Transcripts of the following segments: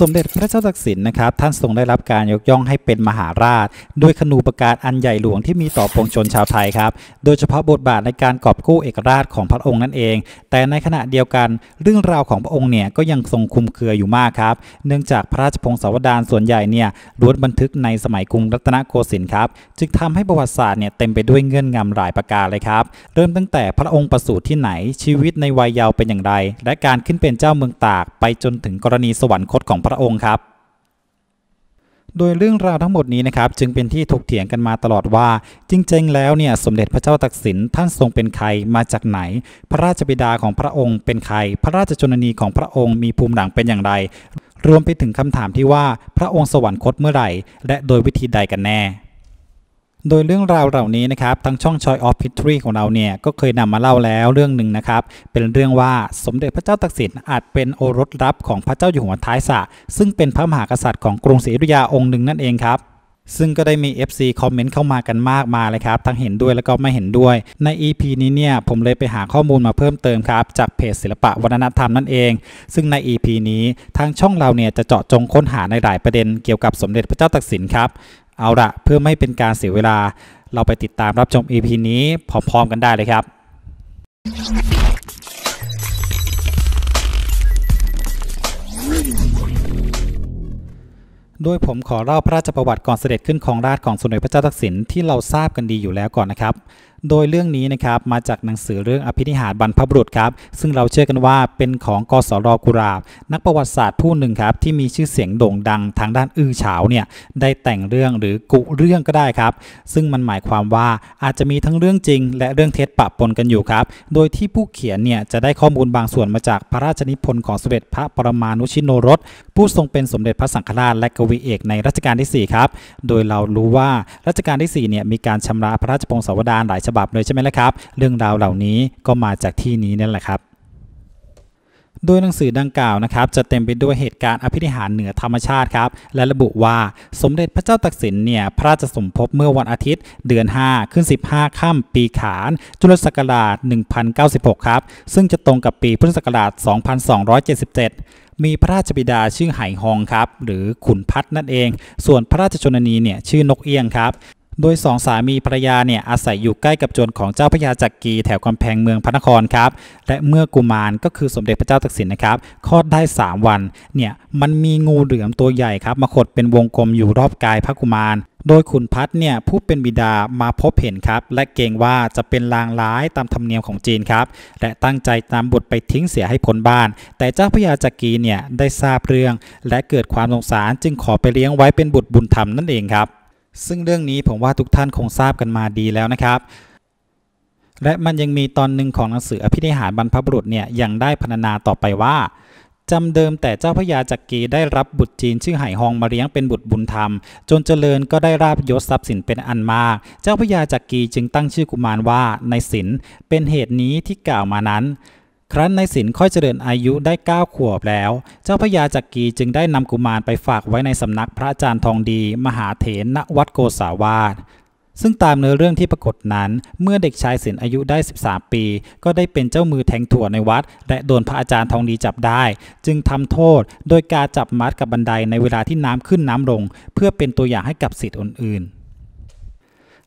สมเด็จพระเจ้าตักสินนะครับท่านทรงได้รับการยกย่องให้เป็นมหาราชด้วยขนูประการอันใหญ่หลวงที่มีต่อปวงชนชาวไทยครับโดยเฉพาะบทบาทในการกอบกู้เอกราชของพระองค์นั่นเอง แต่ในขณะเดียวกัน เรื่องราวของพระองค์เนี่ยก็ยังทรงคุมเครืออยู่มากครับเนื่องจากพระราชพงศาวดารส่วนใหญ่เนี่ยล้วนบันทึกในสมัยกรุงรัตนโกสินทร์ครับจึงทำให้ประวัติศาสตร์เนี่ยเต็มไปด้วยเงื่อนงำหลายประการเลยครับเริ่มตั้งแต่พระองค์ประสูติที่ไหนชีวิตในวัยเยาว์เป็นอย่างไร และการขึ้นเป็นเจ้าเมืองตากไปจนถึงกรณีสวรรคตของพระระองค์ครับ โดยเรื่องราวทั้งหมดนี้นะครับจึงเป็นที่ถกเถียงกันมาตลอดว่า จริงๆแล้วเนี่ยสมเด็จพระเจ้าตักสินท่านทรงเป็นใครมาจากไหน พระราชบิดาของพระองค์เป็นใคร พระราชชนนีของพระองค์มีภูมิหลังเป็นอย่างไร รวมไปถึงคำถามที่ว่าพระองค์สวรรคตเมื่อไหร่ และโดยวิธีใดกันแน่โดยเรื่องราวเหล่านี้นะครับ ทางช่อง Choi of History ของเราเนี่ยก็เคยนำมาเล่าแล้วเรื่องหนึ่งนะครับ เป็นเรื่องว่าสมเด็จพระเจ้าตากสินอาจเป็นโอรสรับของพระเจ้าอยู่หัวท้ายสะซึ่งเป็นพระมหากษัตริย์ของกรุงศรีอยุธยาองค์หนึ่งนั่นเองครับ ซึ่งก็ได้มี FC คอมเมนต์เข้ามากันมากมายเลยครับ ทั้งเห็นด้วยแล้วก็ไม่เห็นด้วย ใน EP นี้เนี่ยผมเลยไปหาข้อมูลมาเพิ่มเติมครับจากเพจศิลปะวัฒนธรรมนั่นเอง ซึ่งใน EP นี้ทางช่องเราเนี่ยจะเจาะจงค้นหาในหลายประเด็นเกี่ยวกับสมเด็จพระเจ้าตากสินครับเอาละเพื่อไม่เป็นการเสียเวลาเราไปติดตามรับชม EP นี้พร้อมๆกันได้เลยครับ ด้วยผมขอเล่าพระราชประวัติก่อนเสด็จขึ้นของราชของสมเด็จพระเจ้าตากสินที่เราทราบกันดีอยู่แล้วก่อนนะครับโดยเรื่องนี้นะครับมาจากหนังสือเรื่องอภินิหารบรรพบุรุษครับซึ่งเราเชื่อกันว่าเป็นของกสรกุราบนักประวัติศาสตร์ผู้หนึ่งครับที่มีชื่อเสียงโด่งดังทางด้านอื้อฉาวเนี่ยได้แต่งเรื่องหรือกุเรื่องก็ได้ครับซึ่งมันหมายความว่าอาจจะมีทั้งเรื่องจริง และเรื่องเท็จปะปนกันอยู่ครับ โดยที่ผู้เขียนเนี่ยจะได้ข้อมูลบางส่วนมาจากพระราชนิพนธ์ของสมเด็จพระปรมานุชินโนรสผู้ทรงเป็นสมเด็จพระสังฆราชและกวีเอกในรัชกาลที่4ครับโดยเรารู้ว่ารัชกาลที่4เนี่ยมีการชำระพระราชพงศาวดารหลายฉบับเลยใช่ไหมล่ะครับ เรื่องราวเหล่านี้ก็มาจากที่นี้นั่นแหละครับโดยหนังสือดังกล่าวนะครับจะเต็มไปด้วยเหตุการณ์อภินิหารเหนือธรรมชาติครับ และระบุว่าสมเด็จพระเจ้าตักสินเนี่ยพระราชสมภพเมื่อวันอาทิตย์เดือน 5 ขึ้น 15ค่ำปีขาน จุลศักราช1096ครับ ซึ่งจะตรงกับปีพุทธศักราช 2277 มีพระราชบิดาชื่อไหหองครับ หรือขุนพัฒนั่นเอง ส่วนพระราชชนนีเนี่ยชื่อนกเอี้ยงครับโดยสองสามีภรรยาเนี่ยอาศัยอยู่ใกล้กับจนของเจ้าพระยาจักรีแถวกำแพงเมืองพระนครครับ และเมื่อกุมารก็คือสมเด็จพระเจ้าตากสินนะครับคลอดได้ 3 วันเนี่ยมันมีงูเหลือมตัวใหญ่ครับ มาขดเป็นวงกลมอยู่รอบกายพระกุมาร โดยขุนพัฒเนี่ยผู้เป็นบิดามาพบเห็นครับ และเกรงว่าจะเป็นลางร้ายตามธรรมเนียมของจีนครับและตั้งใจตามบุตรไปทิ้งเสียให้พ้นบ้าน แต่เจ้าพญาจักรีเนี่ยได้ทราบเรื่อง และเกิดความสงสารจึงขอไปเลี้ยงไว้เป็นบุตรบุญธรรมนั่นเองครับซึ่งเรื่องนี้ผมว่าทุกท่านคงทราบกันมาดีแล้วนะครับ และมันยังมีตอนหนึ่งของหนังสืออภินิหารบรรพบุรุษเนี่ยยังได้พรรณนาต่อไปว่าจำเดิมแต่เจ้าพระยาจักรีได้รับบุตรจีนชื่อไห่ฮองมาเลี้ยงเป็นบุตรบุญธรรม จนเจริญก็ได้ราบยศทรัพย์สินเป็นอันมาก เจ้าพระยาจักรีจึงตั้งชื่อกุมารว่าในสินเป็นเหตุนี้ที่กล่าวมานั้นครั้นในสินค่อยเจริญอายุได้ 9 ขวบแล้ว เจ้าพญาจักกีจึงได้นำกุมารไปฝากไว้ในสำนักพระอาจารย์ทองดี มหาเถรณวัดโกษาวาส ซึ่งตามเนื้อเรื่องที่ปรากฏนั้น เมื่อเด็กชายสินอายุได้ 13 ปี ก็ได้เป็นเจ้ามือแทงถั่วในวัด และโดนพระอาจารย์ทองดีจับได้ จึงทำโทษโดยการจับมัดกับบันไดในเวลาที่น้ำขึ้นน้ำลง เพื่อเป็นตัวอย่างให้กับสิทธิ์อื่นๆ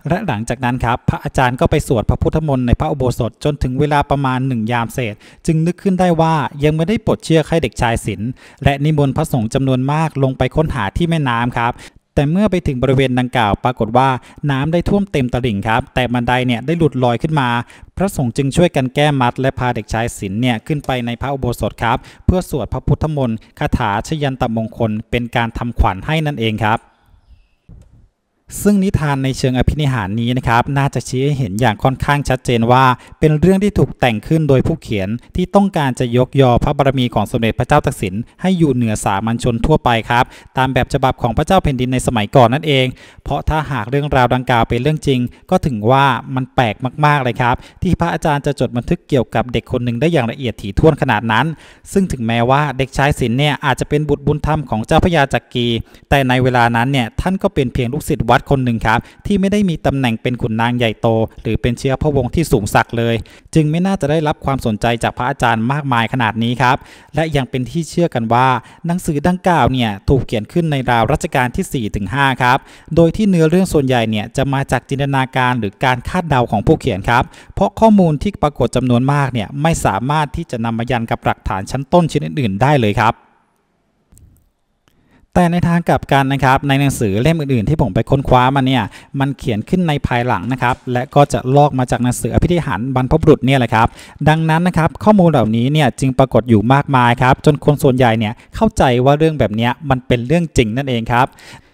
และหลังจากนั้นครับพระอาจารย์ก็ไปสวดพระพุทธมนต์ในพระอุโบสถจนถึงเวลาประมาณหนึ่งยามเศษ จึงนึกขึ้นได้ว่ายังไม่ได้ปลดเชือกให้เด็กชายศิลและนิมนต์พระสงฆ์จำนวนมากลงไปค้นหาที่แม่น้ำครับ แต่เมื่อไปถึงบริเวณดังกล่าว ปรากฏว่าน้ำได้ท่วมเต็มตลิ่งครับ แต่บันไดเนี่ยได้หลุดลอยขึ้นมา พระสงฆ์จึงช่วยกันแก้มัด และพาเด็กชายศิลเนี่ยขึ้นไปในพระอุโบสถครับ เพื่อสวดพระพุทธมนต์คาถาชยันตมงคล เป็นการทำขวัญให้นั่นเองครับซึ่งนิทานในเชิงอภินิหารนี้นะครับน่าจะชี้ให้เห็นอย่างค่อนข้างชัดเจนว่า เป็นเรื่องที่ถูกแต่งขึ้นโดยผู้เขียนที่ต้องการจะยกยอพระบารมีของสมเด็จพระเจ้าตากสิน ให้อยู่เหนือสามัญชนทั่วไปครับตามแบบฉบับของพระเจ้าแผ่นดินในสมัยก่อนนั่นเอง เพราะถ้าหากเรื่องราวดังกล่าวเป็นเรื่องจริง ก็ถึงว่ามันแปลกมากๆเลยครับ ที่พระอาจารย์จะจดบันทึกเกี่ยวกับเด็กคนหนึ่งได้อย่างละเอียดถี่ถ้วนขนาดนั้น ซึ่งถึงแม้ว่าเด็กชายศิลเนี่ยอาจจะเป็นบุตรบุญธรรมของเจ้าพระยาจักรีแต่ในเวลานั้นเนี่ยท่านก็เป็นเพียงลูกศิษย์วัดคนหนึ่งครับที่ไม่ได้มีตำแหน่งเป็นขุนนางใหญ่โต หรือเป็นเชื้อพระวงศ์ที่สูงสักเลย จึงไม่น่าจะได้รับความสนใจจากพระอาจารย์มากมายขนาดนี้ครับและยังเป็นที่เชื่อกันว่า หนังสือดังกล่าวเนี่ยถูกเขียนขึ้นในราวรัชกาลที่4ถึง5ครับ โดยที่เนื้อเรื่องส่วนใหญ่เนี่ยจะมาจากจินตนาการหรือการคาดเดาของผู้เขียนครับ เพราะข้อมูลที่ปรากฏจำนวนมากเนี่ยไม่สามารถที่จะนำมายันกับหลักฐานชั้นต้นชิ้นอื่นๆได้เลยครับแต่ในทางกลับกันนะครับในหนังสือเล่มอื่นๆ ที่ผมไปค้นคว้ามาเนี่ยมันเขียนขึ้นในภายหลังนะครับและก็จะลอกมาจากหนังสืออภิธิหารบรรพบุรุษเนี่ยแหละครับดังนั้นนะครับข้อมูลเหล่านี้เนี่ยจึงปรากฏอยู่มากมายครับจนคนส่วนใหญ่เนี่ยเข้าใจว่าเรื่องแบบนี้มันเป็นเรื่องจริงนั่นเองครับ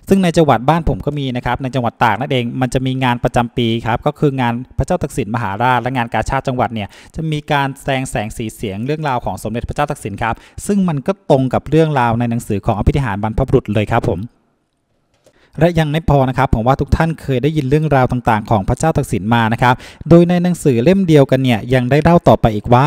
ซึ่งในจังหวัดบ้านผมก็มีนะครับในจังหวัดตากนั่นเองมันจะมีงานประจำปีครับก็คืองานพระเจ้าตักสิน มหาราชและงานกาชาติจังหวัดเนี่ยจะมีการแสดงแสงสีเสียงเรื่องราวของสมเด็จพระเจ้าตักสินครับซึ่งมันก็ตรงกับเรื่องราวในหนังสือของอภิธิหารบรรพบุรุษเลยครับผมและยังไม่พอนะครับผมว่าทุกท่านเคยได้ยินเรื่องราวต่างๆ ของพระเจ้าตักสินมานะครับโดยในหนังสือเล่มเดียวกันเนี่ยยังได้เล่าต่อไปอีกว่า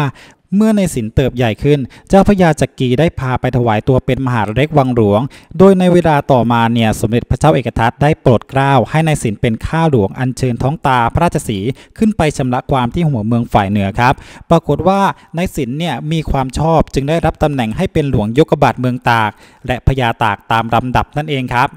เมื่อในสินเติบใหญ่ขึ้น เจ้าพระยาจักรีได้พาไปถวายตัวเป็นมหาเล็กวังหลวง โดยในเวลาต่อมาเนี่ยสมเด็จพระเจ้าเอกทัตได้โปรดเกล้าให้ในสินเป็นข้าหลวงอัญเชิญท้องตาพระราชสีขึ้นไปชำระความที่หัวเมืองฝ่ายเหนือครับ ปรากฏว่าในสินเนี่ยมีความชอบจึงได้รับตำแหน่งให้เป็นหลวงยกบัดเมืองตากและพญาตากตามลำดับนั่นเองครับ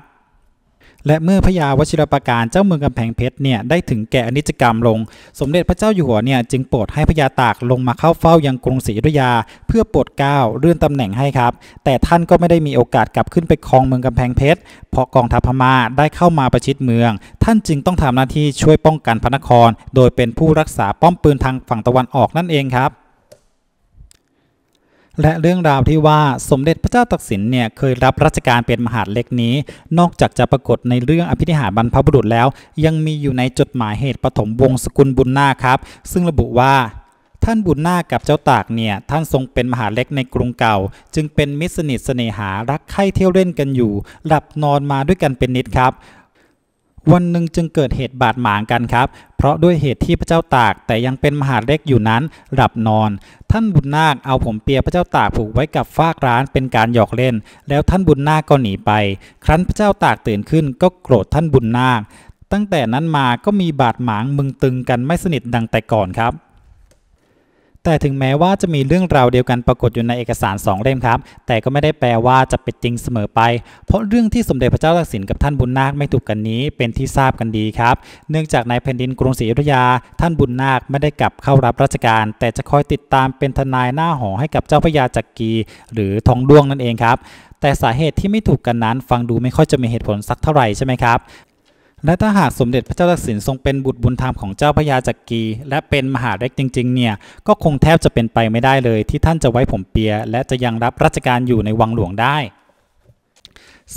และเมื่อพระยาวชิรประการเจ้าเมืองกำแพงเพชรเนี่ยได้ถึงแก่อนิจกรรมลง สมเด็จพระเจ้าอยู่หัวเนี่ยจึงโปรดให้พระยาตากลงมาเข้าเฝ้ายังกรุงศรีอยุธยา เพื่อโปรดเกล้าเลื่อนตำแหน่งให้ครับ แต่ท่านก็ไม่ได้มีโอกาสกลับขึ้นไปครองเมืองกำแพงเพชรเพราะกองทัพพม่าได้เข้ามาประชิดเมือง ท่านจึงต้องทำหน้าที่ช่วยป้องกันพระนคร โดยเป็นผู้รักษาป้อมปืนทางฝั่งตะวันออกนั่นเองครับและเรื่องราวที่ว่าสมเด็จพระเจ้าตักสินเนี่ยเคยรับราชการเป็นมหาดเล็กนี้ นอกจากจะปรากฏในเรื่องอภินิหารบรรพบุรุษแล้ว ยังมีอยู่ในจดหมายเหตุปฐมวงสกุลบุญนาครับ ซึ่งระบุว่า ท่านบุญนาคกับเจ้าตากเนี่ยท่านทรงเป็นมหาเล็กในกรุงเก่า จึงเป็นมิตรสนิทเสน่หารักใคร่เที่ยวเล่นกันอยู่หลับนอนมาด้วยกันเป็นนิดครับวันหนึ่งจึงเกิดเหตุบาดหมางกันครับ เพราะด้วยเหตุที่พระเจ้าตากแต่ยังเป็นมหาเล็กอยู่นั้นหลับนอน ท่านบุญนาคเอาผมเปียพระเจ้าตากผูกไว้กับฟากร้านเป็นการหยอกเล่น แล้วท่านบุญนาคก็หนีไป ครั้นพระเจ้าตากตื่นขึ้นก็โกรธท่านบุญนาค ตั้งแต่นั้นมาก็มีบาดหมางมึงตึงกันไม่สนิทดังแต่ก่อนครับแต่ถึงแม้ว่าจะมีเรื่องราวเดียวกันปรากฏอยู่ในเอกสาร2เล่มครับ แต่ก็ไม่ได้แปลว่าจะเป็นจริงเสมอไป เพราะเรื่องที่สมเด็จพระเจ้าตากสินกับท่านบุญนาคไม่ถูกกันนี้เป็นที่ทราบกันดีครับ เนื่องจากในแผ่นดินกรุงศรีอยุธยา ท่านบุญนาคไม่ได้กลับเข้ารับราชการ แต่จะคอยติดตามเป็นทนายหน้าหอให้กับเจ้าพระยาจักรีหรือทองด้วงนั่นเองครับ แต่สาเหตุที่ไม่ถูกกันนั้น ฟังดูไม่ค่อยจะมีเหตุผลสักเท่าไหร่ใช่ไหมครับและถ้าหากสมเด็จพระเจ้าตากสินทรงเป็นบุตรบุญธรรมของเจ้าพระยาจักรีและเป็นมหาเล็กจริงๆเนี่ยก็คงแทบจะเป็นไปไม่ได้เลย ที่ท่านจะไว้ผมเปียและจะยังรับราชการอยู่ในวังหลวงได้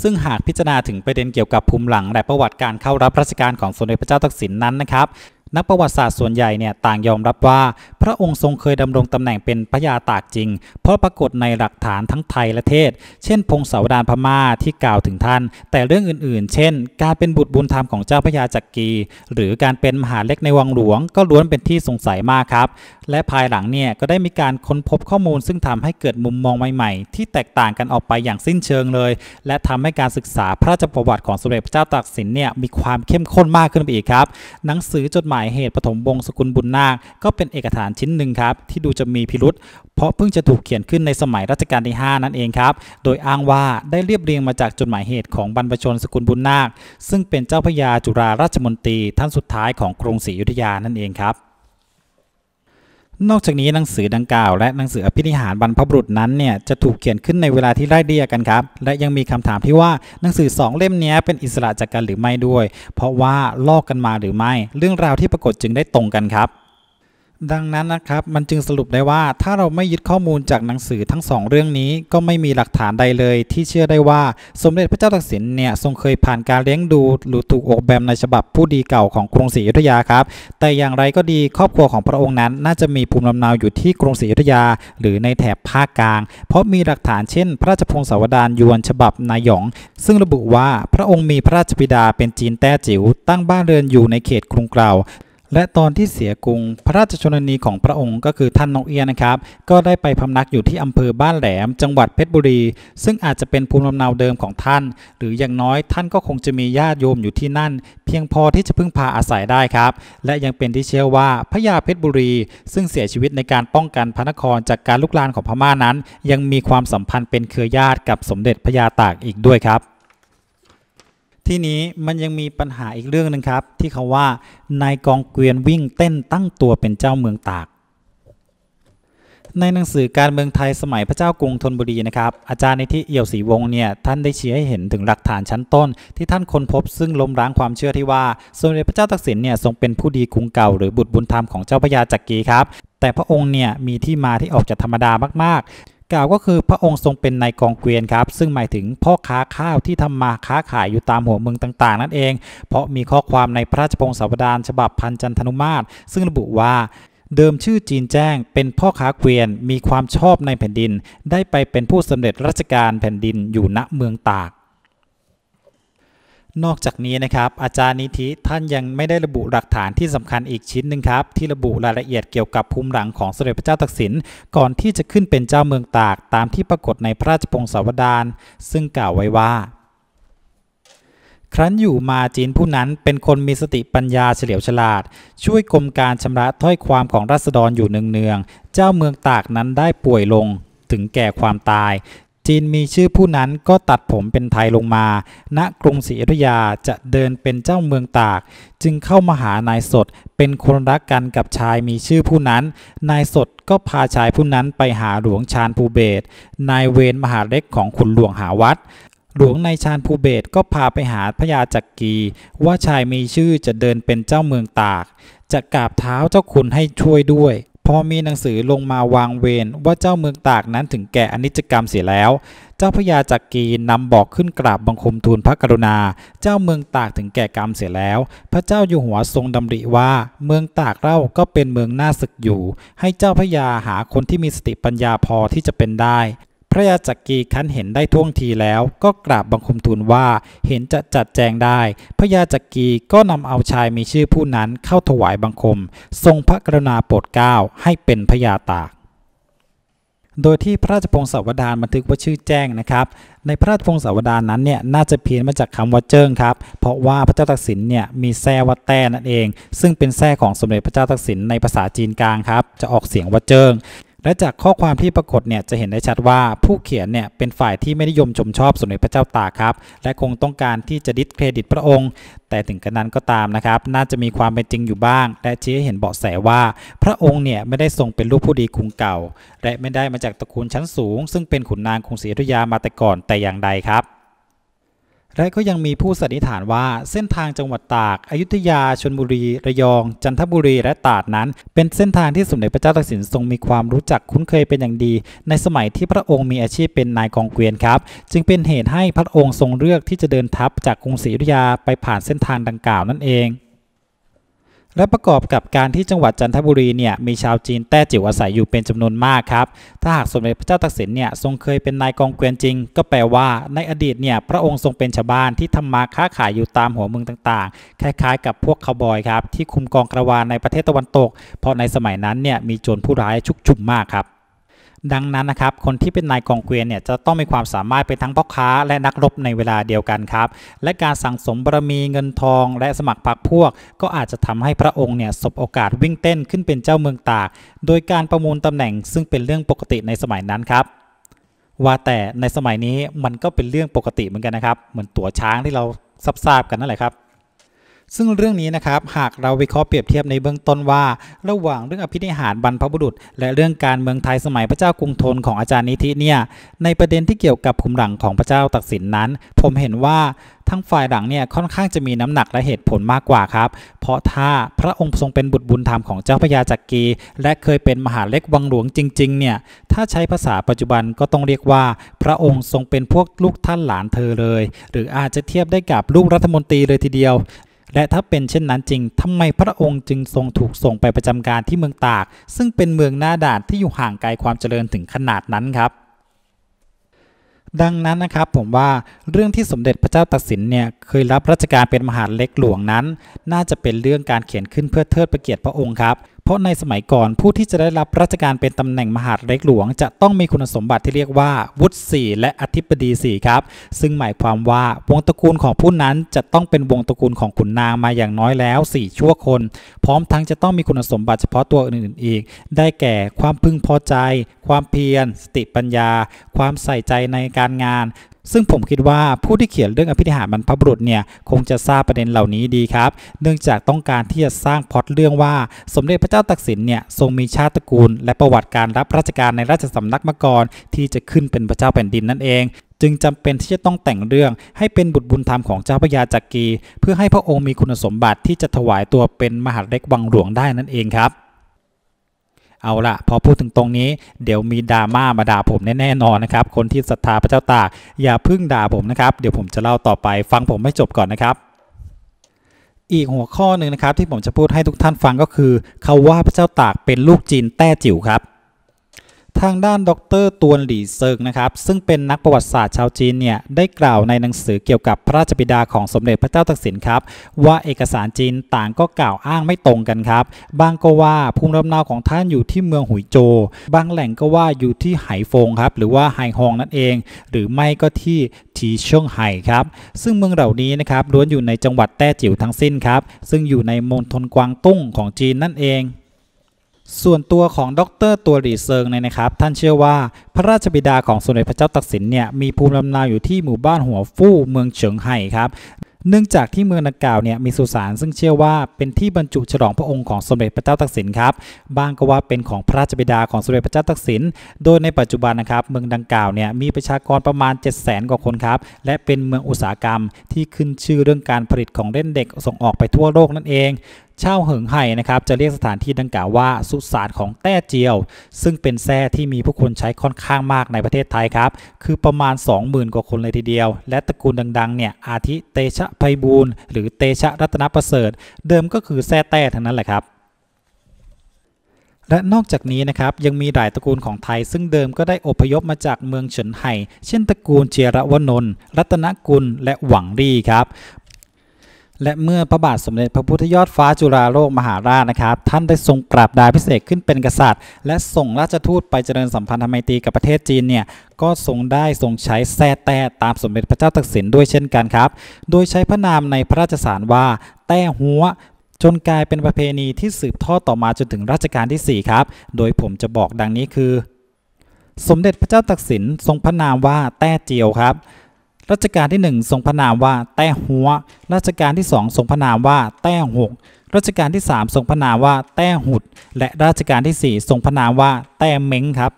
ซึ่งหากพิจารณาถึงประเด็นเกี่ยวกับภูมิหลังและประวัติการเข้ารับราชการของสมเด็จพระเจ้าตากสินนั้นนะครับนักประวัติศาสตร์ส่วนใหญ่เนี่ยต่างยอมรับว่า พระองค์ทรงเคยดำรงตำแหน่งเป็นพระยาตากจริง เพราะปรากฏในหลักฐานทั้งไทยและเทศ เช่นพงศาวดารพม่าที่กล่าวถึงท่าน แต่เรื่องอื่นๆ เช่น การเป็นบุตรบุญธรรมของเจ้าพระยาจักรีหรือการเป็นมหาเล็กในวังหลวง ก็ล้วนเป็นที่สงสัยมากครับและภายหลังเนี่ยก็ได้มีการค้นพบข้อมูล ซึ่งทำให้เกิดมุมมองใหม่ ๆ ที่แตกต่างกันออกไปอย่างสิ้นเชิงเลย และทำให้การศึกษาพระราชประวัติของสมเด็จพระเจ้าตากสินเนี่ยมีความเข้มข้นมากขึ้นไปอีกครับ หนังสือจดหมายายเหตุปฐมวงสกุลบุญนาคก็เป็นเอกสารชิ้นหนึ่งครับที่ดูจะมีพิรุษเพราะเพิ่งจะถูกเขียนขึ้นในสมัยรัชกาลที่ 5 นั่นเองครับ โดยอ้างว่าได้เรียบเรียงมาจากจดหมายเหตุของบรรพชนสกุลบุญนาค ซึ่งเป็นเจ้าพระยาจุฬาราชมนตรี ท่านสุดท้ายของกรุงศรีอยุธยานั่นเองครับนอกจากนี้หนังสือดังกล่าว และหนังสืออภินิหารบรรพบุรุษนั้นเนี่ยจะถูกเขียนขึ้นในเวลาที่ไร้เดียกันครับ และยังมีคำถามที่ว่าหนังสือสองเล่มนี้เป็นอิสระจากกันหรือไม่ด้วย เพราะว่าลอกกันมาหรือไม่ เรื่องราวที่ปรากฏจึงได้ตรงกันครับดังนั้นนะครับมันจึงสรุปได้ว่าถ้าเราไม่ยึดข้อมูลจากหนังสือทั้งสองเรื่องนี้ก็ไม่มีหลักฐานใดเลยที่เชื่อได้ว่าสมเด็จพระเจ้าตากสินเนี่ย ทรงเคยผ่านการเลี้ยงดูหรือถูกออกแบบในฉบับผู้ดีเก่าของกรุงศรีอยุธยาครับ แต่อย่างไรก็ดีครอบครัวของพระองค์นั้นน่าจะมีภูมิลำเนาอยู่ที่กรุงศรีอยุธยา หรือในแถบภาคกลาง เพราะมีหลักฐานเช่น พระราชพงศาวดารยวนฉบับนายหยองซึ่งระบุว่าพระองค์มีพระราชบิดาเป็นจีนแต้จิ๋วตั้งบ้านเรือนอยู่ในเขตกรุงเก่าและตอนที่เสียกรุงพระราชชนนีของพระองค์ก็คือท่านนกเอียนะครับ ก็ได้ไปพำนักอยู่ที่อำเภอบ้านแหลมจังหวัดเพชรบุรี ซึ่งอาจจะเป็นภูมิลำเนาเดิมของท่าน หรืออย่างน้อยท่านก็คงจะมีญาติโยมอยู่ที่นั่นเพียงพอที่จะพึ่งพาอาศัยได้ครับและยังเป็นที่เชื่อว่า พระยาเพชรบุรี ซึ่งเสียชีวิตในการป้องกันพระนครจากการลุกลานของพม่านั้น ยังมีความสัมพันธ์เป็นเครือญาติกับสมเด็จพระยาตากอีกด้วยครับทีนี้มันยังมีปัญหาอีกเรื่องหนึ่งครับที่เขาว่านายกองเกวียนวิ่งเต้นตั้งตัวเป็นเจ้าเมืองตาก ในหนังสือการเมืองไทยสมัยพระเจ้ากรุงธนบุรีนะครับอาจารย์ในที่เอี่ยวศรีวงเนี่ยท่านได้ชี้ให้เห็นถึงหลักฐานชั้นต้นที่ท่านค้นพบ ซึ่งล้มล้างความเชื่อที่ว่าสมเด็จพระเจ้าตักสินเนี่ยทรงเป็นผู้ดีกรุงเก่าหรือบุตรบุญธรรมของเจ้าพระยาจักรีครับ แต่พระองค์เนี่ยมีที่มาที่ออกจากธรรมดามากๆกล่าวก็คือพระองค์ทรงเป็นนายกองเกวียนครับซึ่งหมายถึงพ่อค้าข้าวที่ทำมาค้าขายอยู่ตามหัวเมืองต่างๆ นั่นเอง เพราะมีข้อความในพระราชพงศาวดารฉบับพันจันทนุมาตรซึ่งระบุว่า เดิมชื่อจีนแจ้ง เป็นพ่อค้าเกวียนมีความชอบในแผ่นดิน ได้ไปเป็นผู้สำเร็จราชการแผ่นดินอยู่ณเมืองตากนอกจากนี้นะครับอาจารย์นิธิท่านยังไม่ได้ระบุหลักฐานที่สำคัญอีกชิ้นหนึ่งครับที่ระบุรายละเอียดเกี่ยวกับภูมิหลังของสมเด็จพระเจ้าตากสิน ก่อนที่จะขึ้นเป็นเจ้าเมืองตาก ตามที่ปรากฏในพระราชพงศาวดารซึ่งกล่าวไว้ว่า ครั้นอยู่มาจีนผู้นั้นเป็นคนมีสติปัญญาเฉลียวฉลาด ช่วยกรมการชำระถ้อยความของรัษฎรอยู่เนืองๆเจ้าเมืองตากนั้นได้ป่วยลงถึงแก่ความตายจีนมีชื่อผู้นั้นก็ตัดผมเป็นไทยลงมา ณ กรุงศรีอยุธยาจะเดินเป็นเจ้าเมืองตาก จึงเข้ามาหานายสดเป็นคนรักกันกับชายมีชื่อผู้นั้น นายสดก็พาชายผู้นั้นไปหาหลวงชาญภูเบศ นายเวรมหาเล็กของขุนหลวงหาวัด หลวงนายชาญภูเบศก็พาไปหาพระยาจักกีว่าชายมีชื่อจะเดินเป็นเจ้าเมืองตาก จะกราบเท้าเจ้าคุณให้ช่วยด้วยพอมีหนังสือลงมาวางเวรว่าเจ้าเมืองตากนั้นถึงแก่อนิจกรรมเสียแล้ว เจ้าพญาจักรีนำบอกขึ้นกราบบังคมทูลพระกรุณา เจ้าเมืองตากถึงแก่กรรมเสียแล้ว พระเจ้าอยู่หัวทรงดำริว่า เมืองตากเล่าก็เป็นเมืองน่าศึกอยู่ ให้เจ้าพญาหาคนที่มีสติปัญญาพอที่จะเป็นได้พระยาจักรีคันเห็นได้ท่วงทีแล้วก็กราบบังคมทูลว่าเห็นจะจัดแจงได้ พระยาจักรีก็นำเอาชายมีชื่อผู้นั้นเข้าถวายบังคม ทรงพระกรุณาโปรดเกล้าให้เป็นพระยาตาก โดยที่พระราชพงศาวดารบันทึกว่าชื่อแจ้งนะครับ ในพระราชพงศาวดารนั้นเนี่ยน่าจะเพี้ยนมาจากคำว่าเจิ้งครับเพราะว่าพระเจ้าตักสินเนี่ยมีแซวัตแต้นั่นเอง ซึ่งเป็นแซ่ของสมเด็จพระเจ้าตักสินในภาษาจีนกลางครับจะออกเสียงว่าเจิ้งและจากข้อความที่ปรากฏเนี่ยจะเห็นได้ชัดว่าผู้เขียนเนี่ยเป็นฝ่ายที่ไม่นิยมชมชอบสมเด็จพระเจ้าตากครับ และคงต้องการที่จะดิสเครดิตพระองค์ แต่ถึงกระนั้นก็ตามนะครับ น่าจะมีความเป็นจริงอยู่บ้าง และชี้ให้เห็นเบาะแสว่าพระองค์เนี่ยไม่ได้ทรงเป็นลูกผู้ดีกรุงเก่า และไม่ได้มาจากตระกูลชั้นสูง ซึ่งเป็นขุนนางกรุงศรีอยุธยามาแต่ก่อนแต่อย่างใดครับและก็ยังมีผู้สันนิษฐานว่าเส้นทางจังหวัดตากอายุทยาชนบุรี ระยอง จันทบุรีและตราดนั้น เป็นเส้นทางที่สมเด็จพระเจ้าตากสินทรงมีความรู้จักคุ้นเคยเป็นอย่างดี ในสมัยที่พระองค์มีอาชีพเป็นนายกองเกวียนครับ จึงเป็นเหตุให้พระองค์ทรงเลือกที่จะเดินทัพจากกรุงศรีอยุธยาไปผ่านเส้นทางดังกล่าวนั่นเองและประกอบกับการที่จังหวัดจันทบุรีเนี่ยมีชาวจีนแต้จิ๋วอาศัยอยู่เป็นจำนวนมากครับ ถ้าหากสมเด็จพระเจ้าตากสินเนี่ยทรงเคยเป็นนายกองเกวียนจริง ก็แปลว่าในอดีตเนี่ยพระองค์ทรงเป็นชาวบ้านที่ทำมาค้าขายอยู่ตามหัวเมืองต่างๆ คล้ายๆ กับพวกคาวบอยครับ ที่คุมกองกระวานในประเทศตะวันตก เพราะในสมัยนั้นเนี่ยมีโจรผู้ร้ายชุกชุมมากครับดังนั้นนะครับ คนที่เป็นนายกองเกวียนเนี่ยจะต้องมีความสามารถเป็นทั้งพ่อค้า และนักรบในเวลาเดียวกันครับ และการสั่งสมบารมีเงินทองและสมัครพรรคพวก ก็อาจจะทำให้พระองค์เนี่ยสบโอกาสวิ่งเต้นขึ้นเป็นเจ้าเมืองตาก โดยการประมูลตำแหน่งซึ่งเป็นเรื่องปกติในสมัยนั้นครับ ว่าแต่ในสมัยนี้มันก็เป็นเรื่องปกติเหมือนกันนะครับ เหมือนตั๋วช้างที่เราซับซาบกันนั่นแหละครับซึ่งเรื่องนี้นะครับ หากเราวิเคราะห์เปรียบเทียบในเบื้องต้นว่า ระหว่างเรื่องอภินิหารบรรพบุรุษ และเรื่องการเมืองไทยสมัยพระเจ้ากรุงธนของอาจารย์นิธิเนี่ยในประเด็นที่เกี่ยวกับขุมหลังของพระเจ้าตักสินนั้น ผมเห็นว่าทั้งฝ่ายหลังเนี่ยค่อนข้างจะมีน้ำหนักและเหตุผลมากกว่าครับเพราะถ้าพระองค์ทรงเป็นบุตรบุญธรรมของเจ้าพระยาจักรีและเคยเป็นมหาเล็กวังหลวงจริงๆเนี่ยถ้าใช้ภาษาปัจจุบันก็ต้องเรียกว่าพระองค์ทรงเป็นพวกลูกท่านหลานเธอเลย หรืออาจจะเทียบได้กับลูกรัฐมนตรีเลยทีเดียวและถ้าเป็นเช่นนั้นจริง ทำไมพระองค์จึงทรงถูกส่งไปประจำการที่เมืองตาก ซึ่งเป็นเมืองหน้าด่านที่อยู่ห่างไกลความเจริญถึงขนาดนั้นครับ ดังนั้นนะครับผมว่าเรื่องที่สมเด็จพระเจ้าตักสินเนี่ยเคยรับราชการเป็นมหาเล็กหลวงนั้น น่าจะเป็นเรื่องการเขียนขึ้นเพื่อเทิดพระเกียรติพระองค์ครับพราะในสมัยก่อนผู้ที่จะได้รับราชการเป็นตำแหน่งมหาดเล็กหลวง จะต้องมีคุณสมบัติที่เรียกว่าวุฒิสี่และอธิบดีสี่ครับ ซึ่งหมายความว่าวงตระกูลของผู้นั้นจะต้องเป็นวงตระกูลของขุนนางมาอย่างน้อยแล้ว 4 ชั่วคน พร้อมทั้งจะต้องมีคุณสมบัติเฉพาะตัวอื่นๆอีก ได้แก่ความพึงพอใจ ความเพียรสติปัญญา ความใส่ใจในการงานซึ่งผมคิดว่าผู้ที่เขียนเรื่องอภิธิหารบรรพบุรุษเนี่ยคงจะทราบประเด็นเหล่านี้ดีครับ เนื่องจากต้องการที่จะสร้างพล็อตเรื่องว่าสมเด็จพระเจ้าตากสินเนี่ยทรงมีชาติตระกูล และประวัติการรับราชการในราชสำนักมาก่อนที่จะขึ้นเป็นพระเจ้าแผ่นดินนั่นเอง จึงจำเป็นที่จะต้องแต่งเรื่องให้เป็นบุตรบุญธรรมของเจ้าพระยาจักรีเพื่อให้พระองค์มีคุณสมบัติที่จะถวายตัวเป็นมหาเล็กวังหลวงได้นั่นเองครับเอาละพอพูดถึงตรงนี้เดี๋ยวมีดราม่ามาด่าผมแน่นอนนะครับ คนที่ศรัทธาพระเจ้าตากอย่าพึ่งด่าผมนะครับ เดี๋ยวผมจะเล่าต่อไปฟังผมให้จบก่อนนะครับ อีกหัวข้อหนึ่งนะครับที่ผมจะพูดให้ทุกท่านฟังก็คือ เขาว่าพระเจ้าตากเป็นลูกจีนแต้จิ๋วครับทางด้านดรตวนหลี่เซิงนะครับซึ่งเป็นนักประวัติศาสตร์ชาวจีนเนี่ยได้กล่าวในหนังสือเกี่ยวกับพระราชบิดาของสมเด็จพระเจ้าตากสินครับ ว่าเอกสารจีนต่างก็กล่าวอ้างไม่ตรงกันครับบางก็ว่าภูมิลำเนาของท่านอยู่ที่เมืองหุยโจ บางแหล่งก็ว่าอยู่ที่ไหฟงครับหรือว่าไ่ฮองนั่นเอง หรือไม่ก็ที่ทีช่ยงไห่ครับ ซึ่งเมืองเหล่านี้นะครับล้วนอยู่ในจังหวัดแต้จิ๋วทั้งสิ้นครับซึ่งอยู่ในมณฑลกวางตุ้งของจีนนั่นเองส่วนตัวของดรตัวหลีเซิงเนี่ยนะครับท่านเชื่อว่าพระราชบิดาของสมเด็จพระเจ้าตักสินเนี่ยมีภูมิลำเนาอยู่ที่หมู่บ้านหัวฟู่เมืองเฉิงไห่ครับเนื่องจากที่เมืองดังกล่าวเนี่ยมีสุสานซึ่งเชื่อว่า เป็นที่บรรจุฉลองพระองค์ของสมเด็จพระเจ้าตักสินครับบางก็ว่าเป็นของพระราชบิดาของสมเด็จพระเจ้าตักสิน โดยในปัจจุบันนะครับเมืองดังกล่าวเนี่ยมีประชากรประมาณ 7 0 0 0 0 0 กว่าคนครับและเป็นเมืองอุตสาหกรรมที่ขึ้นชื่อเรื่องการผลิตของเล่นเด็ก ส่งออกไปทั่วโลกนั่นเองเช่าเหิงไห่นะครับจะเรียกสถานที่ดังกล่าวว่าสุสานของแต้เจียว ซึ่งเป็นแท้ที่มีผู้คนใช้ค่อนข้างมากในประเทศไทยครับ คือประมาณ 20,000 กว่าคนเลยทีเดียว และตระกูลดังๆเนี่ยอาทิเตชะไพบูลหรือเตชะรัตนประเสริฐ เดิมก็คือแท้แต้ทั้งนั้นแหละครับ และนอกจากนี้นะครับยังมีหลายตระกูลของไทย ซึ่งเดิมก็ได้อพยพมาจากเมืองเฉินไห่ เช่นตระกูลเจรวนนท์รัตนกุลและหวังรีครับและเมื่อพระบาทสมเด็จพระพุทธยอดฟ้าจุฬาโลกมหาราชนะครับท่านได้ทรงปราบดาพิเศษขึ้นเป็นกษัตริย์และส่งราชทูตไปเจริญสัมพันธไมตรีกับประเทศจีนเนี่ยก็ทรงได้ทรงใช้แท่แต่ตามสมเด็จพระเจ้าตักสินด้วยเช่นกันครับ โดยใช้พระนามในพระราชสารว่า แต้หัว จนกลายเป็นประเพณีที่สืบทอดต่อมาจนถึงรัชกาลที่ 4 ครับ โดยผมจะบอกดังนี้คือ สมเด็จพระเจ้าตักสินทรงพระนามว่าแต้เจียวครับรัชกาลที่1ทรงพระนามว่า แต้หัว รัชกาลที่2ทรงพระนามว่าแต้หกรัชกาลที่ 3 ทรงพระนามว่าแต้หุด และรัชกาลที่4ทรงพระนามว่าแต้เม้งครับ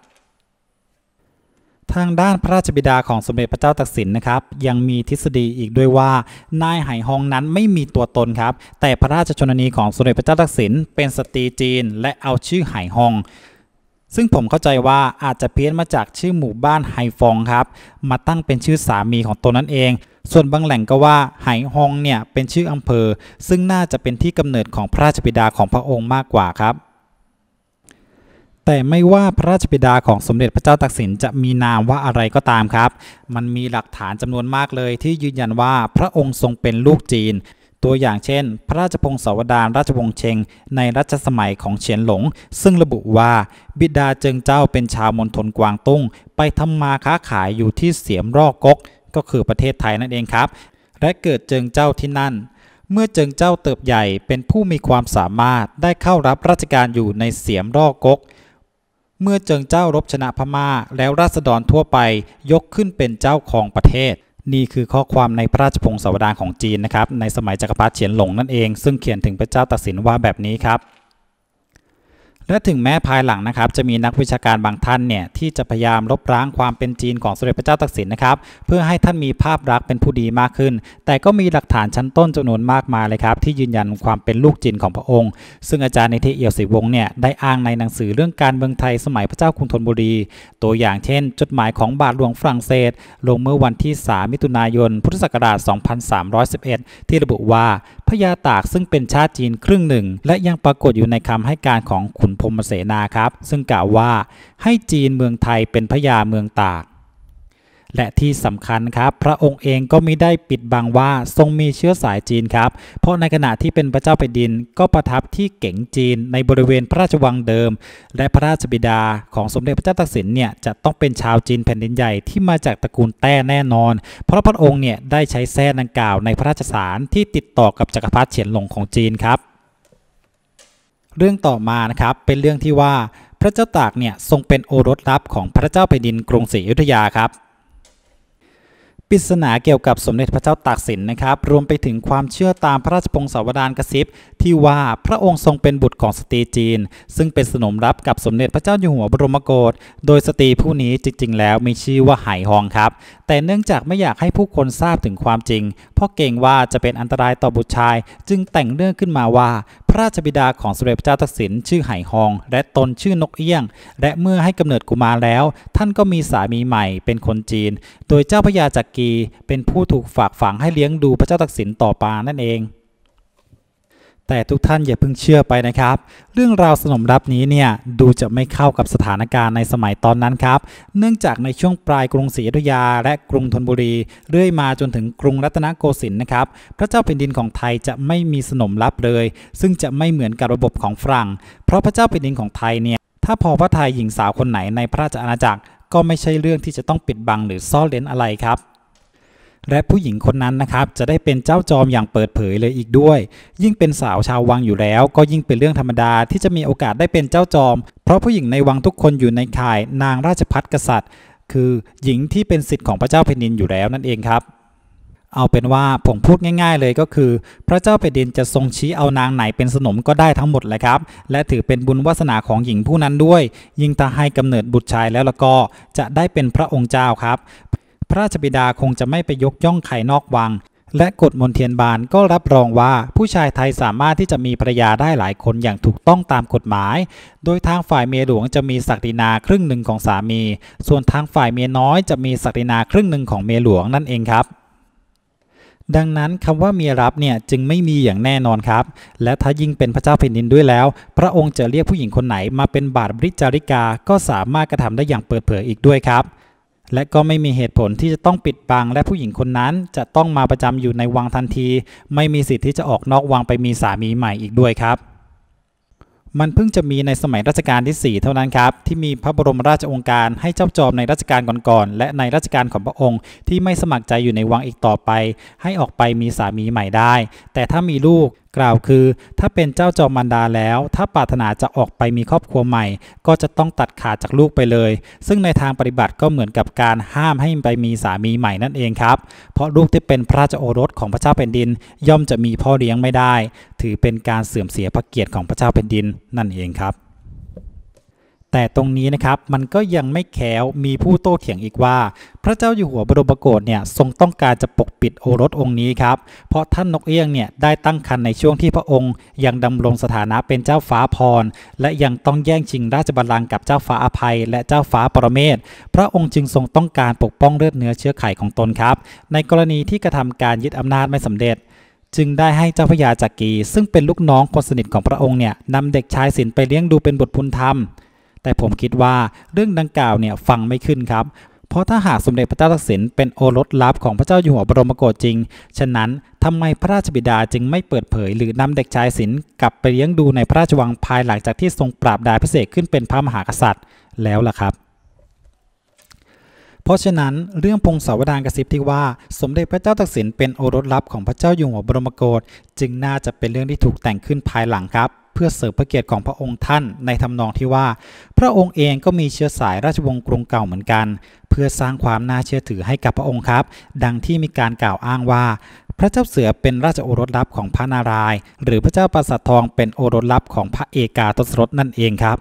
ทางด้านพระราชบิดาของสมเด็จพระเจ้าตากสินนะครับยังมีทฤษฎีอีกด้วยว่านายไหฮองนั้นไม่มีตัวตนครับ แต่พระราชชนนีของสมเด็จพระเจ้าตากสิน เป็นสตรีจีนและเอาชื่อไหฮองซึ่งผมเข้าใจว่าอาจจะเพี้ยนมาจากชื่อหมู่บ้านไฮฟองครับ มาตั้งเป็นชื่อสามีของตนนั่นเอง ส่วนบางแหล่งก็ว่า ไหฮองเนี่ยเป็นชื่ออำเภอ ซึ่งน่าจะเป็นที่กำเนิดของพระราชบิดาของพระองค์มากกว่าครับ แต่ไม่ว่าพระราชบิดาของสมเด็จพระเจ้าตากสินจะมีนามว่าอะไรก็ตามครับ มันมีหลักฐานจำนวนมากเลย ที่ยืนยันว่าพระองค์ทรงเป็นลูกจีนตัวอย่างเช่น พระราชพงศาวดารราชวงศ์เชง ในรัชสมัยของเฉียนหลง ซึ่งระบุว่าบิดาเจิงเจ้าเป็นชาวมณฑลกวางตุ้ง ไปทำมาค้าขายอยู่ที่เสียมรอกกก ก็คือประเทศไทยนั่นเองครับ และเกิดเจิงเจ้าที่นั่น เมื่อเจิงเจ้าเติบใหญ่เป็นผู้มีความสามารถได้เข้ารับราชการอยู่ในเสียมรอกกกเมื่อเจิงเจ้ารบชนะพมา่าแล้วราษฎรทั่วไปยกขึ้นเป็นเจ้าของประเทศนี่คือข้อความในพระราชพงศาวดารของจีนนะครับในสมัยจกักรพรรดิเฉียนหลงนั่นเอง ซึ่งเขียนถึงพระเจ้าตักสินว่าแบบนี้ครับและถึงแม้ภายหลังนะครับจะมีนักวิชาการบางท่านเนี่ยที่จะพยายามลบล้างความเป็นจีนของสมเด็จพระเจ้าตากสินนะครับเพื่อให้ท่านมีภาพลักษณ์เป็นผู้ดีมากขึ้น แต่ก็มีหลักฐานชั้นต้นจำนวนมากมายเลยครับ ที่ยืนยันความเป็นลูกจีนของพระองค์ ซึ่งอาจารย์นิติเอี่ยวศรีวงศ์เนี่ยได้อ้างในหนังสือเรื่องการเมืองไทยสมัยพระเจ้าคุณธนบุรี ตัวอย่างเช่นจดหมายของบาทหลวงฝรั่งเศส ลงเมื่อวันที่ 3 มิถุนายนพุทธศักราช 2311 ที่ระบุว่าพญาตากซึ่งเป็นชาติจีนครึ่งหนึ่ง และยังปรากฏอยู่ในคำให้การของขุนพรมเสนาครับ ซึ่งกล่าวว่าให้จีนเมืองไทยเป็นพญาเมืองตากและที่สำคัญครับพระองค์เองก็มิได้ปิดบังว่าทรงมีเชื้อสายจีนครับ เพราะในขณะที่เป็นพระเจ้าแผ่นดินก็ประทับที่เก๋งจีนในบริเวณพระราชวังเดิม และพระราชบิดาของสมเด็จพระเจ้าตากสินเนี่ยจะต้องเป็นชาวจีนแผ่นดินใหญ่ที่มาจากตระกูลแต้แน่นอน เพราะพระองค์เนี่ยได้ใช้แท้ดังกล่าวในพระราชสารที่ติดต่อกับจักรพรรดิเฉียนหลงของจีนครับ เรื่องต่อมานะครับเป็นเรื่องที่ว่าพระเจ้าตากเนี่ยทรงเป็นโอรสลับของพระเจ้าแผ่นดินกรุงศรีอยุธยาครับปริศนาเกี่ยวกับสมเด็จพระเจ้าตากสินนะครับรวมไปถึงความเชื่อตามพระราชพงศาวดารกระซิบที่ว่าพระองค์ทรงเป็นบุตรของสตรีจีน ซึ่งเป็นสนมรับกับสมเด็จพระเจ้าอยู่หัวบรมโกศโดยสตรีผู้นี้จริงๆแล้วมีชื่อว่าไหหองครับแต่เนื่องจากไม่อยากให้ผู้คนทราบถึงความจริงเพราะเกรงว่าจะเป็นอันตรายต่อบุตรชายจึงแต่งเรื่องขึ้นมาว่า พระราชบิดาของสมเด็จพระเจ้าตากสินชื่อไห่ฮองและตนชื่อนกเอี้ยง และเมื่อให้กำเนิดกุมารแล้ว ท่านก็มีสามีใหม่เป็นคนจีน โดยเจ้าพระยาจักรีเป็นผู้ถูกฝากฝังให้เลี้ยงดูพระเจ้าตากสินต่อปานั่นเองแต่ทุกท่านอย่าเพิ่งเชื่อไปนะครับ เรื่องราวสนมรับนี้เนี่ยดูจะไม่เข้ากับสถานการณ์ในสมัยตอนนั้นครับเนื่องจากในช่วงปลายกรุงศรีอยุธยาและกรุงธนบุรี เรื่อยมาจนถึงกรุงรัตนโกสินทร์นะครับ พระเจ้าแผ่นดินของไทยจะไม่มีสนมรับเลย ซึ่งจะไม่เหมือนกับระบบของฝรั่ง เพราะพระเจ้าแผ่นดินของไทยเนี่ยถ้าพอพระไทยหญิงสาวคนไหนในพระราชอาณาจักร ก็ไม่ใช่เรื่องที่จะต้องปิดบังหรือซ่อนเร้นอะไรครับและผู้หญิงคนนั้นนะครับจะได้เป็นเจ้าจอมอย่างเปิดเผยเลยอีกด้วย ยิ่งเป็นสาวชาววังอยู่แล้ว ก็ยิ่งเป็นเรื่องธรรมดาที่จะมีโอกาสได้เป็นเจ้าจอม เพราะผู้หญิงในวังทุกคนอยู่ในข่ายนางราชพัฒกษัตริย์ คือหญิงที่เป็นสิทธิ์ของพระเจ้าแผ่นดินอยู่แล้วนั่นเองครับ เอาเป็นว่าผมพูดง่าย ๆเลยก็คือ พระเจ้าแผ่นดินจะทรงชี้เอานางไหนเป็นสนมก็ได้ทั้งหมดเลยครับและถือเป็นบุญวาสนาของหญิงผู้นั้นด้วย ยิ่งถ้าให้กำเนิดบุตรชายแล้วแล้วก็จะได้เป็นพระองค์เจ้าครับพระราชบิดาคงจะไม่ไปยกย่องใครนอกวัง และกฎมนเทียนบานก็รับรองว่า ผู้ชายไทยสามารถที่จะมีภรรยาได้หลายคนอย่างถูกต้องตามกฎหมาย โดยทางฝ่ายเมียหลวงจะมีศักดินาครึ่งหนึ่งของสามี ส่วนทางฝ่ายเมียน้อย จะมีศักดินา ครึ่งหนึ่งของเมียหลวงนั่นเองครับ ดังนั้นคำว่าเมียรับเนี่ยจึงไม่มีอย่างแน่นอนครับ และถ้ายิ่งเป็นพระเจ้าแผ่นดินด้วยแล้ว พระองค์จะเรียกผู้หญิงคนไหนมาเป็นบาทบริจาริกา ก็สามารถกระทำได้อย่างเปิดเผยอีกด้วยครับและก็ไม่มีเหตุผลที่จะต้องปิดบัง และผู้หญิงคนนั้นจะต้องมาประจำอยู่ในวังทันที ไม่มีสิทธิ์ที่จะออกนอกวังไปมีสามีใหม่อีกด้วยครับ มันเพิ่งจะมีในสมัยรัชกาลที่ 4 เท่านั้นครับที่มีพระบรมราชองค์การให้เจ้าจอมในรัชกาลก่อนๆและในรัชกาลของพระองค์ที่ไม่สมัครใจอยู่ในวังอีกต่อไป ให้ออกไปมีสามีใหม่ได้ แต่ถ้ามีลูกกล่าวคือถ้าเป็นเจ้าจอมมันดาแล้ว ถ้าปรารถนาจะออกไปมีครอบครัวใหม่ ก็จะต้องตัดขาดจากลูกไปเลย ซึ่งในทางปฏิบัติก็เหมือนกับการห้ามให้ไปมีสามีใหม่นั่นเองครับ เพราะลูกที่เป็นพระราชโอรสของพระเจ้าแผ่นดิน ย่อมจะมีพ่อเลี้ยงไม่ได้ ถือเป็นการเสื่อมเสียพระเกียรติของพระเจ้าแผ่นดินนั่นเองครับแต่ตรงนี้นะครับมันก็ยังไม่แค้วมีผู้โต้เถียงอีกว่า พระเจ้าอยู่หัวบรมโกศเนี่ยทรงต้องการจะปกปิดโอรสองค์นี้ครับเพราะท่านนกเอี้ยงเนี่ยได้ตั้งคันในช่วงที่พระองค์ ยังดำรงสถานะเป็นเจ้าฟ้าพร และยังต้องแย่งชิงราชบัลลังก์กับเจ้าฟ้าอภัยและเจ้าฟ้าปรเมศพระองค์จึงทรงต้องการปกป้องเลือดเนื้อเชื้อไขของตนครับ ในกรณีที่กระทำการยึดอำนาจไม่สำเร็จ จึงได้ให้เจ้าพญยาจักรีซึ่งเป็นลูกน้องคนสนิทของพระองค์เนี่ยนำเด็กชายศิลไปเลี้ยงดูเป็นบุตรพุนธรรมแต่ผมคิดว่าเรื่องดังกล่าวเนี่ยฟังไม่ขึ้นครับ เพราะถ้าหากสมเด็จพระเจ้าตักสินเป็นโอรสลับของพระเจ้าอยู่หัวบรมโกศจริง ฉะนั้นทำไมพระราชบิดาจึงไม่เปิดเผยหรือนำเด็กชายศิลกลับไปเลี้ยงดูในพระราชวังภายหลังจากที่ทรงปราบดาพิเศษขึ้นเป็นพระมหากษัตริย์แล้วล่ะครับเพราะฉะนั้นเรื่องพงศาวดารกระซิบที่ว่าสมเด็จพระเจ้าตากสินเป็นโอรสลับของพระเจ้าอยู่หัวบรมโกศจึงน่าจะเป็นเรื่องที่ถูกแต่งขึ้นภายหลังครับ เพื่อเสริมพระเกียรติของพระองค์ท่านในทำนองที่ว่า พระองค์เองก็มีเชื้อสายราชวงศ์กรุงเก่าเหมือนกัน เพื่อสร้างความน่าเชื่อถือให้กับพระองค์ครับ ดังที่มีการกล่าวอ้างว่า พระเจ้าเสือเป็นราชโอรสลับของพระนารายณ์หรือพระเจ้าปราสาททองเป็นโอรสลับของพระเอกาทศรถนั่นเองครับ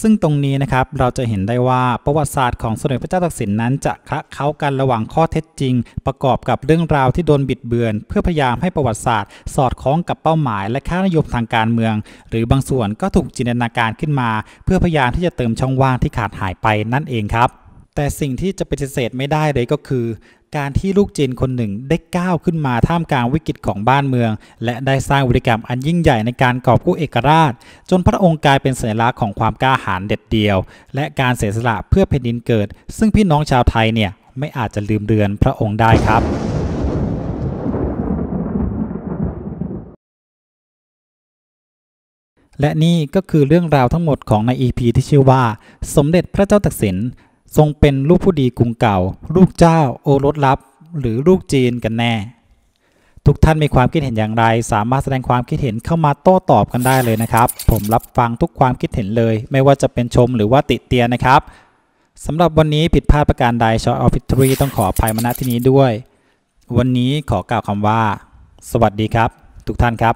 ซึ่งตรงนี้นะครับเราจะเห็นได้ว่าประวัติศาสตร์ของสมเด็จพระเจ้าตากสินนั้นจะคละเคล้ากันระหว่างข้อเท็จจริง ประกอบกับเรื่องราวที่โดนบิดเบือนเพื่อพยายามให้ประวัติศาสตร์ สอดคล้องกับเป้าหมายและค่านิยมทางการเมือง หรือบางส่วนก็ถูกจินตนาการขึ้นมาเพื่อพยายาม ที่จะเติมช่องว่างที่ขาดหายไปนั่นเองครับแต่สิ่งที่จะปฏิเสธไม่ได้เลยก็คือการที่ลูกจีนคนหนึ่งได้ก้าวขึ้นมาท่ามกลางวิกฤตของบ้านเมือง และได้สร้างวิริกรรมอันยิ่งใหญ่ในการกอบกู้เอกราช จนพระองค์กลายเป็นสัญลักษณ์ของความกล้าหาญเด็ดเดี่ยว และการเสียสละเพื่อแผ่นดินเกิด ซึ่งพี่น้องชาวไทยเนี่ยไม่อาจจะลืมเรือนพระองค์ได้ครับ และนี่ก็คือเรื่องราวทั้งหมดของใน EP ที่ชื่อว่า สมเด็จพระเจ้าตากสินทรงเป็นลูกผู้ดีกรุงเก่าลูกเจ้า โอรสลับ หรือลูกจีนกันแน่ ทุกท่านมีความคิดเห็นอย่างไร สามารถแสดงความคิดเห็นเข้ามาโต้ตอบกันได้เลยนะครับ ผมรับฟังทุกความคิดเห็นเลย ไม่ว่าจะเป็นชมหรือว่าติเตียนนะครับสำหรับวันนี้ผิดพลาดประการใดชอออฟฟิทรีต้องขออภัยมาณที่นี้ด้วย วันนี้ขอกล่าวคำว่า สวัสดีครับ ทุกท่านครับ